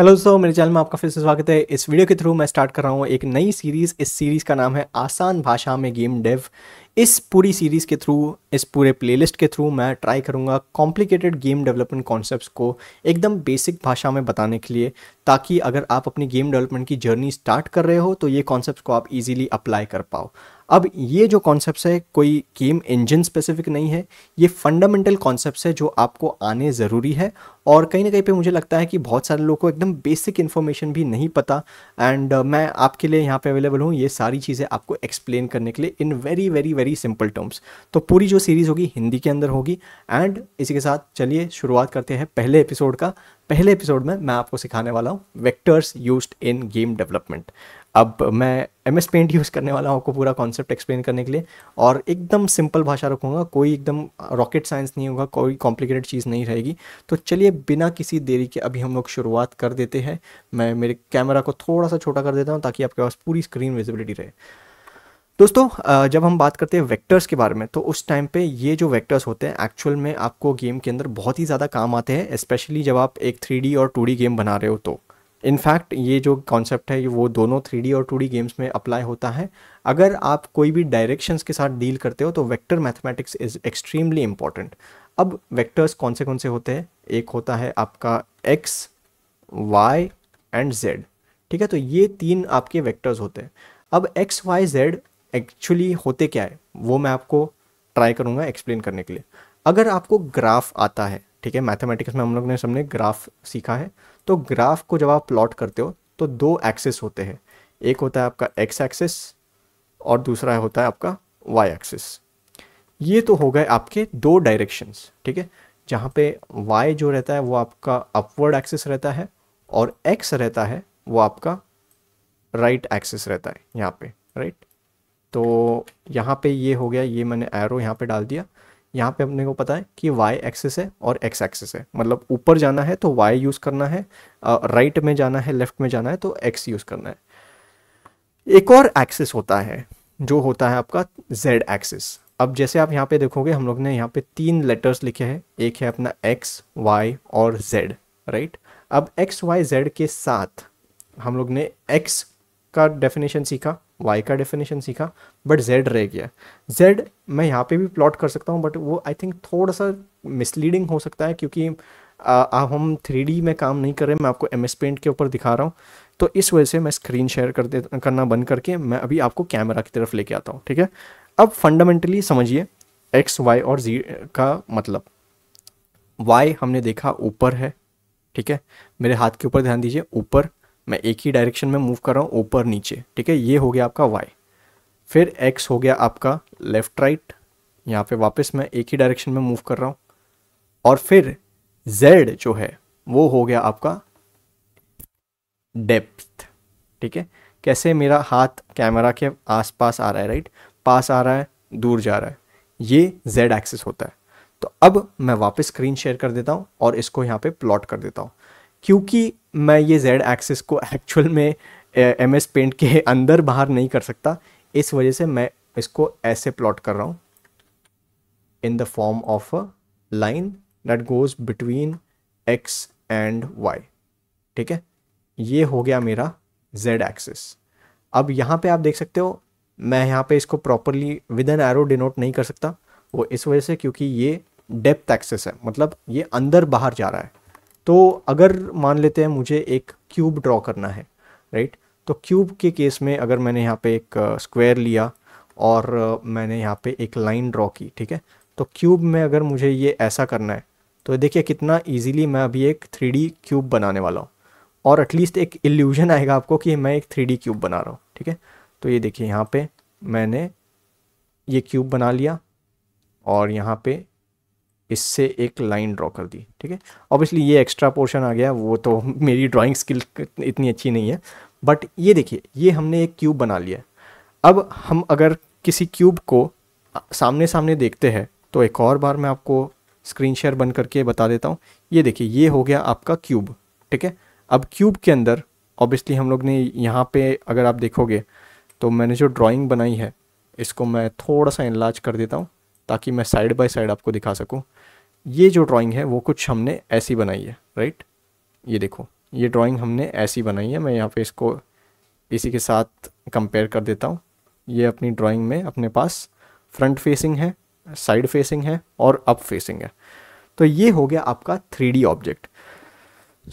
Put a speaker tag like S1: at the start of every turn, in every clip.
S1: Hello दोस्तों मेरे channel में आपका फिर से स्वागत है इस वीडियो के थ्रू मैं स्टार्ट कर रहा हूँ एक नई सीरीज़ इस सीरीज़ का नाम है आसान भाषा में गेम डेव इस पूरी सीरीज़ के थ्रू इस पूरे प्लेलिस्ट के थ्रू मैं ट्राई करूँगा कॉम्प्लिकेटेड गेम डेवलपमेंट कॉन्सेप्ट्स को एकदम बेसिक भाषा में बताने के लिए ताकि अगर आप अपनी गेम डेवलपमेंट की जर्नी स्टार्ट कर रहे हो तो ये कॉन्सेप्ट को आप इजीली अप्लाई कर पाओ अब ये जो कॉन्सेप्ट है कोई गेम इंजन स्पेसिफिक नहीं है ये फंडामेंटल कॉन्सेप्ट है जो आपको आने ज़रूरी है और कहीं ना कहीं पे मुझे लगता है कि बहुत सारे लोगों को एकदम बेसिक इन्फॉर्मेशन भी नहीं पता एंड uh, मैं आपके लिए यहाँ पे अवेलेबल हूँ ये सारी चीज़ें आपको एक्सप्लेन करने के लिए in very very very simple terms तो पूरी जो सीरीज़ होगी हिंदी के अंदर होगी एंड इसी के साथ चलिए शुरुआत करते हैं पहले एपिसोड का पहले एपिसोड में मैं आपको सिखाने वाला हूँ vectors use in game development अब मैं एम एस पेंट यूज़ करने वाला हूँ आपको पूरा कॉन्सेप्ट एक्सप्लेन करने के लिए और एकदम सिंपल भाषा रखूँगा कोई एकदम रॉकेट साइंस नहीं होगा कोई कॉम्प्लिकेटेड चीज़ नहीं रहेगी तो चलिए बिना किसी देरी के अभी हम लोग शुरुआत कर देते हैं मैं मेरे कैमरा को थोड़ा सा छोटा कर देता हूँ ताकि आपके पास पूरी स्क्रीन विजिबिलिटी रहे दोस्तों जब हम बात करते हैं वेक्टर्स के बारे में तो उस टाइम पे ये जो वेक्टर्स होते हैं एक्चुअल में आपको गेम के अंदर बहुत ही ज़्यादा काम आते हैं स्पेशली जब आप एक थ्री और टू गेम बना रहे हो तो इनफैक्ट ये जो कॉन्सेप्ट है ये वो दोनों थ्री और टू गेम्स में अप्लाई होता है अगर आप कोई भी डायरेक्शंस के साथ डील करते हो तो vector mathematics is extremely important अब वेक्टर्स कौन से कौन से होते हैं एक होता है आपका एक्स वाई एंड जेड ठीक है तो ये तीन आपके वेक्टर्स होते हैं अब एक्स वाई जेड एक्चुअली होते क्या है वो मैं आपको ट्राई करूँगा एक्सप्लेन करने के लिए अगर आपको ग्राफ आता है ठीक है मैथमेटिक्स में हम लोग ने सबने ग्राफ सीखा है तो ग्राफ को जब आप प्लॉट करते हो तो दो एक्सेस होते हैं एक होता है आपका एक्स एक्सेस और दूसरा होता है आपका वाई एक्सेस ये तो हो गए आपके दो डायरेक्शंस ठीक है जहाँ पे y जो रहता है वो आपका अपवर्ड एक्सेस रहता है और x रहता है वो आपका राइट right एक्सेस रहता है यहाँ पे राइट right? तो यहाँ पे ये हो गया ये मैंने एरो यहाँ पे डाल दिया यहाँ पे अपने को पता है कि y एक्सिस है और x एक्सिस है मतलब ऊपर जाना है तो y यूज़ करना है राइट में जाना है लेफ्ट में जाना है तो x यूज़ करना है एक और एक्सिस होता है जो होता है आपका z एक्सिस अब जैसे आप यहाँ पे देखोगे हम लोग ने यहाँ पे तीन लेटर्स लिखे हैं एक है अपना x, y और z राइट right? अब x, y, z के साथ हम लोग ने x का डेफिनेशन सीखा वाई का डेफिनेशन सीखा बट जेड रह गया जेड मैं यहाँ पे भी प्लॉट कर सकता हूँ बट वो आई थिंक थोड़ा सा मिसलीडिंग हो सकता है क्योंकि आ, हम थ्री में काम नहीं कर रहे मैं आपको एम एस पेंट के ऊपर दिखा रहा हूँ तो इस वजह से मैं स्क्रीन शेयर कर दे करना बंद करके मैं अभी आपको कैमरा की तरफ लेके आता हूँ ठीक है अब फंडामेंटली समझिए एक्स वाई और जी का मतलब वाई हमने देखा ऊपर है ठीक है मेरे हाथ के ऊपर ध्यान दीजिए ऊपर मैं एक ही डायरेक्शन में मूव कर रहा हूँ ऊपर नीचे ठीक है ये हो गया आपका वाई फिर एक्स हो गया आपका लेफ्ट राइट यहाँ पे वापस मैं एक ही डायरेक्शन में मूव कर रहा हूँ और फिर जेड जो है वो हो गया आपका डेप्थ ठीक है कैसे मेरा हाथ कैमरा के आसपास आ रहा है राइट पास आ रहा है दूर जा रहा है ये जेड एक्सिस होता है तो अब मैं वापस स्क्रीन शेयर कर देता हूँ और इसको यहाँ पे प्लॉट कर देता हूँ क्योंकि मैं ये जेड एक्सिस को एक्चुअल में एम एस पेंट के अंदर बाहर नहीं कर सकता इस वजह से मैं इसको ऐसे प्लॉट कर रहा हूँ in the form of a line that goes between X and Y ठीक है ये हो गया मेरा जेड एक्सिस अब यहाँ पे आप देख सकते हो मैं यहाँ पे इसको properly with an arrow denote नहीं कर सकता वो इस वजह से क्योंकि ये डेप्थ एक्सेस है मतलब ये अंदर बाहर जा रहा है तो अगर मान लेते हैं मुझे एक क्यूब ड्रॉ करना है राइट तो क्यूब के केस में अगर मैंने यहाँ पे एक स्क्वायर लिया और मैंने यहाँ पे एक लाइन ड्रॉ की ठीक है तो क्यूब में अगर मुझे ये ऐसा करना है तो देखिए कितना इजीली मैं अभी एक थ्री क्यूब बनाने वाला हूँ और एटलीस्ट एक इल्यूजन आएगा आपको कि मैं एक थ्री क्यूब बना रहा हूँ ठीक है तो ये देखिए यहाँ पर मैंने ये क्यूब बना लिया और यहाँ पर इससे एक लाइन ड्रॉ कर दी ठीक है ऑब्वियसली ये एक्स्ट्रा पोर्शन आ गया वो तो मेरी ड्राइंग स्किल इतनी अच्छी नहीं है बट ये देखिए ये हमने एक क्यूब बना लिया अब हम अगर किसी क्यूब को सामने सामने देखते हैं तो एक और बार मैं आपको स्क्रीन शेयर बन करके बता देता हूँ ये देखिए ये हो गया आपका क्यूब ठीक है अब क्यूब के अंदर ऑब्वियसली हम लोग ने यहाँ पे अगर आप देखोगे तो मैंने जो ड्राइंग बनाई है इसको मैं थोड़ा सा इलाज कर देता हूँ ताकि मैं साइड बाय साइड आपको दिखा सकूँ ये जो ड्राइंग है वो कुछ हमने ऐसी बनाई है राइट ये देखो ये ड्राइंग हमने ऐसी बनाई है मैं यहाँ पे इसको इसी के साथ कंपेयर कर देता हूँ ये अपनी ड्राइंग में अपने पास फ्रंट फेसिंग है साइड फेसिंग है और अप फेसिंग है तो ये हो गया आपका three object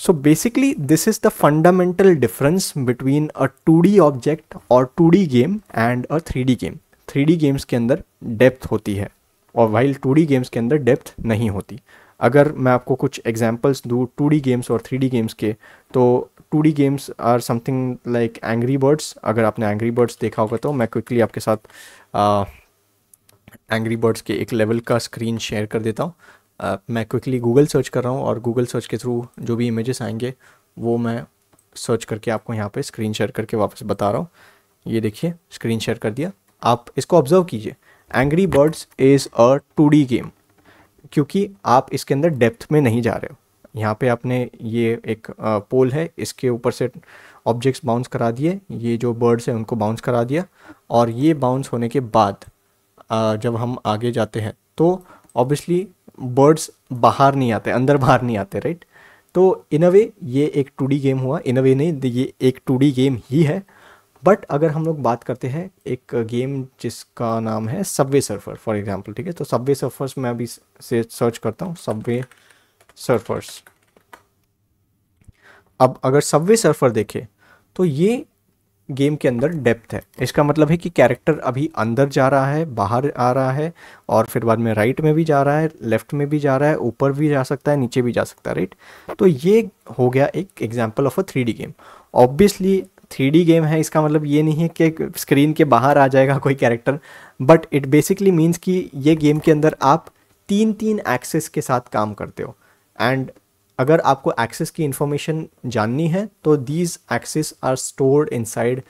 S1: so basically this is the fundamental difference between a two object और two game and a three game 3D games के अंदर डेप्थ होती है और वाइल टू गेम्स के अंदर डेप्थ नहीं होती अगर मैं आपको कुछ एग्जाम्पल्स दूँ टू गेम्स और थ्री गेम्स के तो two games are something like Angry Birds अगर आपने एंग्री बर्ड्स देखा होगा तो मैं क्विकली आपके साथ एंग्री बर्ड्स के एक लेवल का स्क्रीन शेयर कर देता हूँ uh, मैं क्विकली गूगल सर्च कर रहा हूँ और गूगल सर्च के थ्रू जो भी इमेजेस आएंगे वो मैं सर्च करके आपको यहाँ पे स्क्रीन शेयर करके वापस बता रहा हूँ ये देखिए स्क्रीन शेयर कर दिया आप इसको ऑब्जर्व कीजिए Angry Birds is a two game क्योंकि आप इसके अंदर डेप्थ में नहीं जा रहे हो यहाँ पे आपने ये एक पोल है इसके ऊपर से ऑब्जेक्ट्स बाउंस करा दिए ये जो बर्ड्स हैं उनको बाउंस करा दिया और ये बाउंस होने के बाद जब हम आगे जाते हैं तो ऑब्वियसली बर्ड्स बाहर नहीं आते अंदर बाहर नहीं आते राइट तो इन अ वे ये एक टू गेम हुआ इन अ वे नहीं ये एक टू गेम ही है बट अगर हम लोग बात करते हैं एक गेम जिसका नाम है सबवे सर्फर फॉर एग्जांपल ठीक है तो सबवे सर्फर्स मैं अभी से सर्च करता हूँ सबवे सर्फर्स अब अगर सबवे सर्फर देखें तो ये गेम के अंदर डेप्थ है इसका मतलब है कि कैरेक्टर अभी अंदर जा रहा है बाहर आ रहा है और फिर बाद में राइट में भी जा रहा है लेफ्ट में भी जा रहा है ऊपर भी जा सकता है नीचे भी जा सकता है राइट तो ये हो गया एक example of a three game obviously three game है इसका मतलब ये नहीं है कि स्क्रीन के बाहर आ जाएगा कोई character but it basically means कि ये गेम के अंदर आप तीन तीन एक्सेस के साथ काम करते हो एंड अगर आपको एक्सेस की इंफॉर्मेशन जाननी है तो these axes are stored in side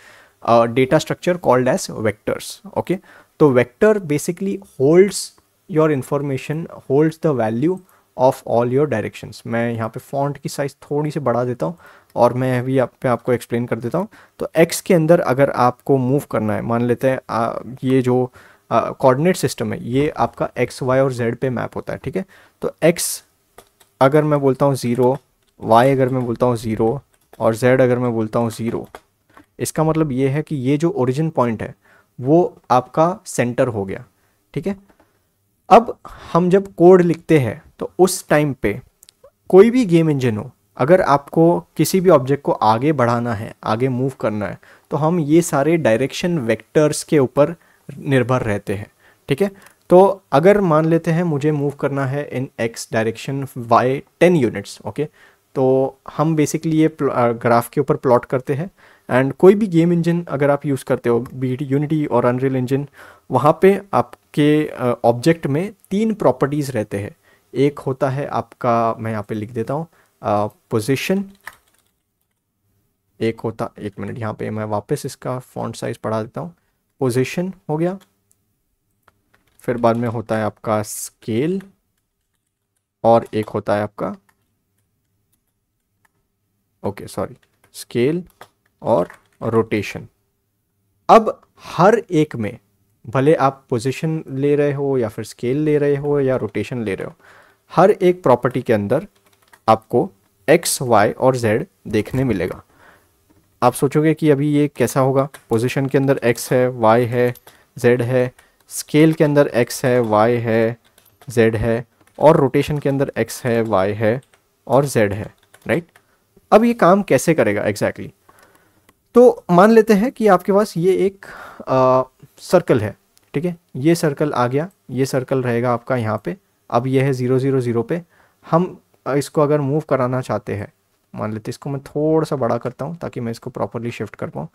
S1: data structure called as vectors okay तो vector basically holds your information holds the value of all your directions मैं यहाँ पे फॉन्ट की साइज़ थोड़ी सी बढ़ा देता हूँ और मैं भी आप पे आपको एक्सप्लेन कर देता हूँ तो एक्स के अंदर अगर आपको मूव करना है मान लेते हैं आ, ये जो कोऑर्डिनेट सिस्टम है ये आपका एक्स वाई और जेड पे मैप होता है ठीक है तो एक्स अगर मैं बोलता हूँ ज़ीरो वाई अगर मैं बोलता हूँ ज़ीरो और जेड अगर मैं बोलता हूँ ज़ीरो इसका मतलब ये है कि ये जो ओरिजिन पॉइंट है वो आपका सेंटर हो गया ठीक है अब हम जब कोड लिखते हैं तो उस टाइम पे कोई भी गेम इंजन हो अगर आपको किसी भी ऑब्जेक्ट को आगे बढ़ाना है आगे मूव करना है तो हम ये सारे डायरेक्शन वेक्टर्स के ऊपर निर्भर रहते हैं ठीक है तो अगर मान लेते हैं मुझे मूव करना है in X direction Y ten units okay तो हम बेसिकली ये ग्राफ के ऊपर प्लॉट करते हैं एंड कोई भी गेम इंजन अगर आप यूज़ करते हो बीट यूनिटी और अनरियल इंजन वहाँ पे आपके ऑब्जेक्ट में तीन प्रॉपर्टीज़ रहते हैं एक होता है आपका मैं यहाँ पे लिख देता हूँ पोजिशन एक होता एक मिनट यहाँ पे मैं वापस इसका फॉन्ट साइज पढ़ा देता हूँ पोजिशन हो गया फिर बाद में होता है आपका स्केल और एक होता है आपका ओके सॉरी स्केल और रोटेशन अब हर एक में भले आप पोजिशन ले रहे हो या फिर स्केल ले रहे हो या रोटेशन ले रहे हो हर एक प्रॉपर्टी के अंदर आपको एक्स वाई और जेड देखने मिलेगा आप सोचोगे कि अभी ये कैसा होगा पोजिशन के अंदर एक्स है वाई है जेड है स्केल के अंदर एक्स है वाई है जेड है और रोटेशन के अंदर एक्स है वाई है और जेड है राइट अब ये काम कैसे करेगा एग्जैक्टली exactly? तो मान लेते हैं कि आपके पास ये एक आ, सर्कल है ठीक है ये सर्कल आ गया ये सर्कल रहेगा आपका यहाँ पे अब ये है ज़ीरो ज़ीरो ज़ीरो पे हम इसको अगर मूव कराना चाहते हैं मान लेते इसको मैं थोड़ा सा बड़ा करता हूँ ताकि मैं इसको प्रॉपरली शिफ्ट कर पाऊँ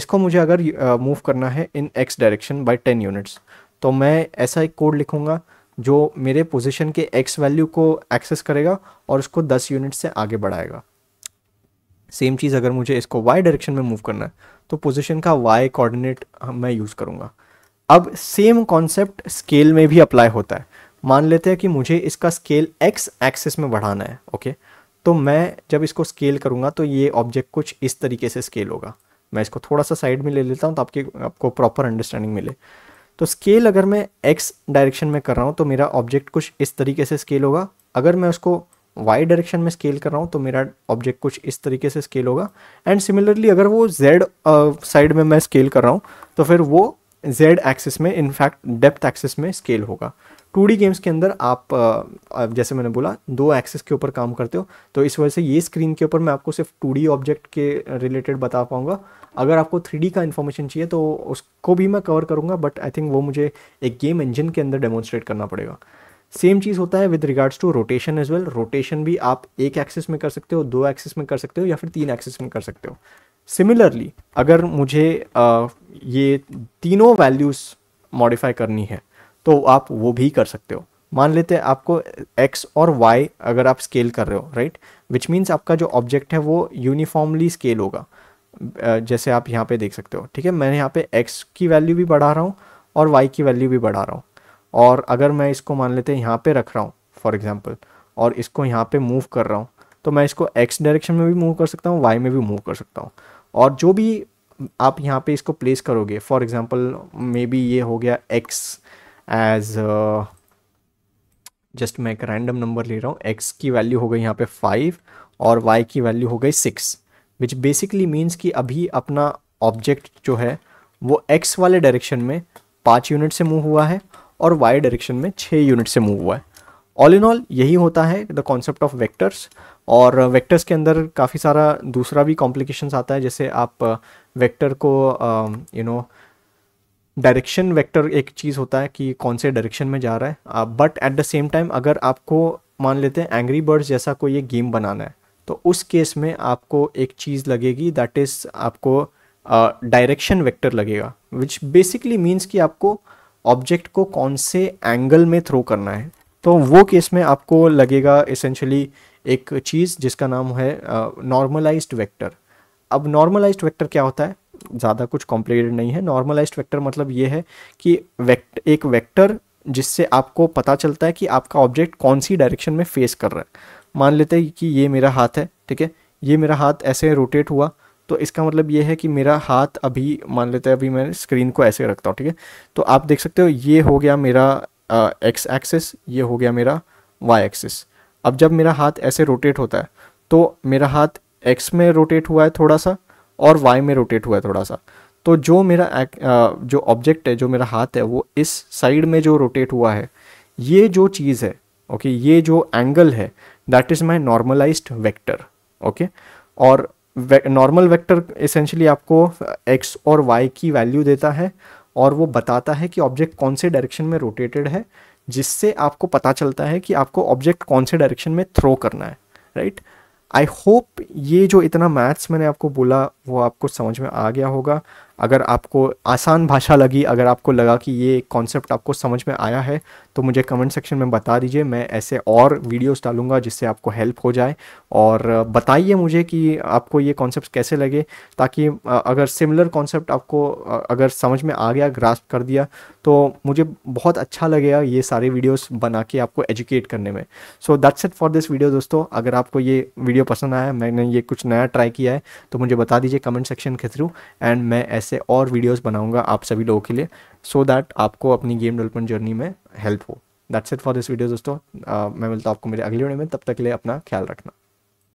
S1: इसको मुझे अगर मूव uh, करना है in X direction by ten units तो मैं ऐसा एक कोड लिखूँगा जो मेरे पोजिशन के एक्स वैल्यू को एक्सेस करेगा और उसको दस यूनिट से आगे बढ़ाएगा सेम चीज़ अगर मुझे इसको वाई डायरेक्शन में मूव करना है तो पोजिशन का वाई कोऑर्डिनेट मैं यूज़ करूँगा अब सेम कॉन्सेप्ट स्केल में भी अप्लाई होता है मान लेते हैं कि मुझे इसका स्केल एक्स एक्सिस में बढ़ाना है ओके तो मैं जब इसको स्केल करूँगा तो ये ऑब्जेक्ट कुछ इस तरीके से स्केल होगा मैं इसको थोड़ा सा साइड में ले लेता हूँ तो आपके आपको प्रॉपर अंडरस्टैंडिंग मिले तो स्केल अगर मैं एक्स डायरेक्शन में कर रहा हूँ तो मेरा ऑब्जेक्ट कुछ इस तरीके से स्केल होगा अगर मैं उसको वाई डायरेक्शन में स्केल कर रहा हूँ तो मेरा ऑब्जेक्ट कुछ इस तरीके से स्केल होगा एंड सिमिलरली अगर वो जेड साइड uh, में मैं स्केल कर रहा हूँ तो फिर वो जेड एक्सिस में इनफैक्ट डेप्थ एक्सिस में स्केल होगा टू गेम्स के अंदर आप जैसे मैंने बोला दो एक्सेस के ऊपर काम करते हो तो इस वजह से ये स्क्रीन के ऊपर मैं आपको सिर्फ टू ऑब्जेक्ट के रिलेटेड बता पाऊँगा अगर आपको थ्री का इन्फॉर्मेशन चाहिए तो उसको भी मैं कवर करूँगा बट आई थिंक वो मुझे एक गेम इंजन के अंदर डेमोन्स्ट्रेट करना पड़ेगा सेम चीज़ होता है with regards to rotation as well rotation भी आप एक एक्सेस में कर सकते हो दो एक्सेस में कर सकते हो या फिर तीन एक्सेस में कर सकते हो सिमिलरली अगर मुझे आ, ये तीनों वैल्यूज़ मॉडिफाई करनी है तो आप वो भी कर सकते हो मान लेते हैं आपको x और y अगर आप स्केल कर रहे हो राइट विच मीन्स आपका जो ऑब्जेक्ट है वो यूनिफॉर्मली स्केल होगा जैसे आप यहाँ पे देख सकते हो ठीक है मैं यहाँ पे x की वैल्यू भी बढ़ा रहा हूँ और y की वैल्यू भी बढ़ा रहा हूँ और अगर मैं इसको मान लेते हैं यहाँ पे रख रहा हूँ फॉर एग्जाम्पल और इसको यहाँ पे मूव कर रहा हूँ तो मैं इसको एक्स डायरेक्शन में भी मूव कर सकता हूँ वाई में भी मूव कर सकता हूँ और जो भी आप यहाँ पे इसको प्लेस करोगे फॉर एग्जाम्पल मे बी ये हो गया एक्स एज जस्ट uh, मैं एक रैंडम नंबर ले रहा हूँ एक्स की वैल्यू हो गई यहाँ पे फाइव और वाई की वैल्यू हो गई सिक्स विच बेसिकली मीन्स कि अभी अपना ऑब्जेक्ट जो है वो एक्स वाले डायरेक्शन में पाँच यूनिट से मूव हुआ है और वाई डायरेक्शन में छः यूनिट से मूव हुआ है ऑल इन ऑल यही होता है द कॉन्सेप्ट ऑफ वेक्टर्स और वेक्टर्स uh, के अंदर काफ़ी सारा दूसरा भी कॉम्प्लिकेशंस आता है जैसे आप वेक्टर uh, को you um, know you know, direction vector एक चीज़ होता है कि कौन से डायरेक्शन में जा रहा है but at the same time अगर आपको मान लेते हैं एंग्री बर्ड्स जैसा कोई ये गेम बनाना है तो उस केस में आपको एक चीज़ लगेगी दैट इज़ आपको डायरेक्शन uh, वेक्टर लगेगा विच बेसिकली मीन्स कि आपको ऑब्जेक्ट को कौन से एंगल में थ्रो करना है तो वो केस में आपको लगेगा इसेंशली एक चीज़ जिसका नाम है नॉर्मलाइज्ड uh, वेक्टर अब नॉर्मलाइज्ड वेक्टर क्या होता है ज़्यादा कुछ कॉम्प्लिकेटेड नहीं है नॉर्मलाइज्ड वेक्टर मतलब ये है कि वेक्ट एक वेक्टर जिससे आपको पता चलता है कि आपका ऑब्जेक्ट कौन सी डायरेक्शन में फेस कर रहा है मान लेते हैं कि ये मेरा हाथ है ठीक है ये मेरा हाथ ऐसे रोटेट हुआ तो इसका मतलब ये है कि मेरा हाथ अभी मान लेते हैं अभी मैं स्क्रीन को ऐसे रखता हूँ ठीक है तो आप देख सकते हो ये हो गया मेरा एक्स एक्सिस ये हो गया मेरा वाई एक्सिस अब जब मेरा हाथ ऐसे रोटेट होता है तो मेरा हाथ एक्स में रोटेट हुआ है थोड़ा सा और वाई में रोटेट हुआ है थोड़ा सा तो जो मेरा जो ऑब्जेक्ट है जो मेरा हाथ है वो इस साइड में जो रोटेट हुआ है ये जो चीज़ है ओके ये जो एंगल है that is my normalize vector okay और नॉर्मल वैक्टर इसेंशली आपको एक्स और वाई की वैल्यू देता है और वो बताता है कि ऑब्जेक्ट कौन से डायरेक्शन में रोटेटेड है जिससे आपको पता चलता है कि आपको ऑब्जेक्ट कौन से डायरेक्शन में थ्रो करना है राइट right? आई होप ये जो इतना मैथ्स मैंने आपको बोला वो आपको समझ में आ गया होगा अगर आपको आसान भाषा लगी अगर आपको लगा कि ये कॉन्सेप्ट आपको समझ में आया है तो मुझे कमेंट सेक्शन में बता दीजिए मैं ऐसे और वीडियोस डालूंगा जिससे आपको हेल्प हो जाए और बताइए मुझे कि आपको ये कॉन्सेप्ट कैसे लगे ताकि अगर सिमिलर कॉन्सेप्ट आपको अगर समझ में आ गया ग्रास्प कर दिया तो मुझे बहुत अच्छा लगेगा ये सारे वीडियोस बना के आपको एजुकेट करने में so that's it for this video दोस्तों अगर आपको ये वीडियो पसंद आया मैंने ये कुछ नया ट्राई किया है तो मुझे बता दीजिए कमेंट सेक्शन के थ्रू एंड मैं ऐसे और वीडियोज़ बनाऊँगा आप सभी लोगों के लिए सो दैट आपको अपनी गेम डेवलपमेंट जर्नी में हेल्प हो that's it for this video दोस्तों uh, मैं मिलता हूँ आपको मेरे अगले वीडियो में तब तक के लिए अपना ख्याल रखना